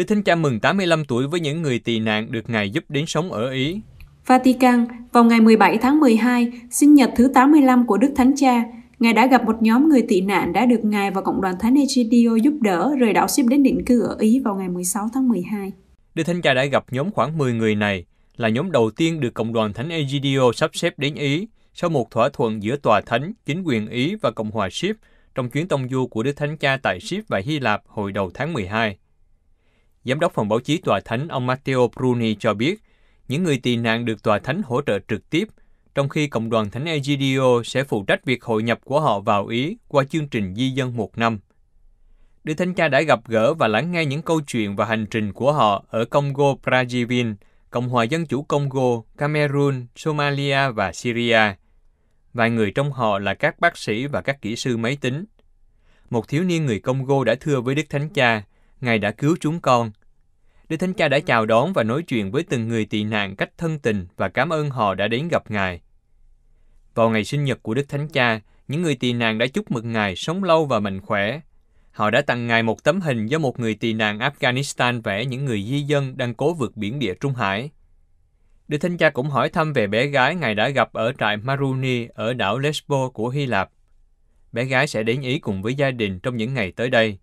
Đức Thánh Cha mừng 85 tuổi với những người tị nạn được Ngài giúp đến sống ở Ý. Vatican, vào ngày 17 tháng 12, sinh nhật thứ 85 của Đức Thánh Cha, Ngài đã gặp một nhóm người tị nạn đã được Ngài và Cộng đoàn Thánh Egidio giúp đỡ rời đảo ship đến định cư ở Ý vào ngày 16 tháng 12. Đức Thánh Cha đã gặp nhóm khoảng 10 người này, là nhóm đầu tiên được Cộng đoàn Thánh Egidio sắp xếp đến Ý sau một thỏa thuận giữa Tòa Thánh, chính quyền Ý và Cộng hòa Ship trong chuyến tông du của Đức Thánh Cha tại Ship và Hy Lạp hồi đầu tháng 12. Giám đốc phòng báo chí Tòa Thánh ông Matteo Bruni cho biết, những người tị nạn được Tòa Thánh hỗ trợ trực tiếp, trong khi Cộng đoàn Thánh Egidio sẽ phụ trách việc hội nhập của họ vào Ý qua chương trình di dân một năm. Đức Thánh Cha đã gặp gỡ và lắng nghe những câu chuyện và hành trình của họ ở Congo Brazzaville, Cộng hòa Dân chủ Congo, Cameroon, Somalia và Syria. Vài người trong họ là các bác sĩ và các kỹ sư máy tính. Một thiếu niên người Congo đã thưa với Đức Thánh Cha Ngài đã cứu chúng con. Đức Thánh Cha đã chào đón và nói chuyện với từng người tị nạn cách thân tình và cảm ơn họ đã đến gặp Ngài. Vào ngày sinh nhật của Đức Thánh Cha, những người tị nạn đã chúc mừng Ngài sống lâu và mạnh khỏe. Họ đã tặng Ngài một tấm hình do một người tị nạn Afghanistan vẽ những người di dân đang cố vượt biển địa Trung Hải. Đức Thánh Cha cũng hỏi thăm về bé gái Ngài đã gặp ở trại Maruni ở đảo Lesbo của Hy Lạp. Bé gái sẽ đến Ý cùng với gia đình trong những ngày tới đây.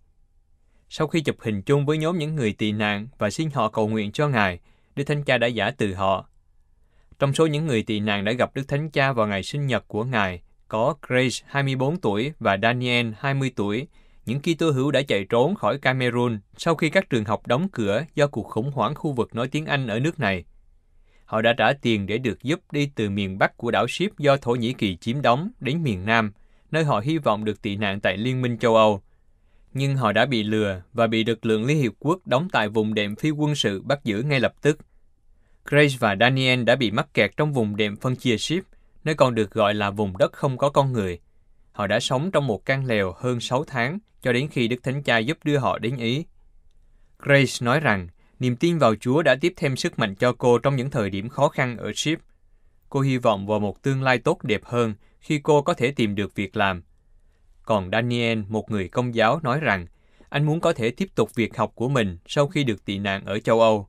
Sau khi chụp hình chung với nhóm những người tị nạn và xin họ cầu nguyện cho Ngài, Đức Thánh Cha đã giả từ họ. Trong số những người tị nạn đã gặp Đức Thánh Cha vào ngày sinh nhật của Ngài, có Grace 24 tuổi và Daniel 20 tuổi, những Kitô hữu đã chạy trốn khỏi Cameroon sau khi các trường học đóng cửa do cuộc khủng hoảng khu vực nói tiếng Anh ở nước này. Họ đã trả tiền để được giúp đi từ miền Bắc của đảo Ship do Thổ Nhĩ Kỳ chiếm đóng đến miền Nam, nơi họ hy vọng được tị nạn tại Liên minh châu Âu nhưng họ đã bị lừa và bị lực lượng Liên Hiệp Quốc đóng tại vùng đệm phi quân sự bắt giữ ngay lập tức. Grace và Daniel đã bị mắc kẹt trong vùng đệm phân chia ship, nơi còn được gọi là vùng đất không có con người. Họ đã sống trong một căn lều hơn 6 tháng cho đến khi Đức Thánh Cha giúp đưa họ đến Ý. Grace nói rằng niềm tin vào Chúa đã tiếp thêm sức mạnh cho cô trong những thời điểm khó khăn ở ship. Cô hy vọng vào một tương lai tốt đẹp hơn khi cô có thể tìm được việc làm còn Daniel, một người công giáo, nói rằng anh muốn có thể tiếp tục việc học của mình sau khi được tị nạn ở châu Âu.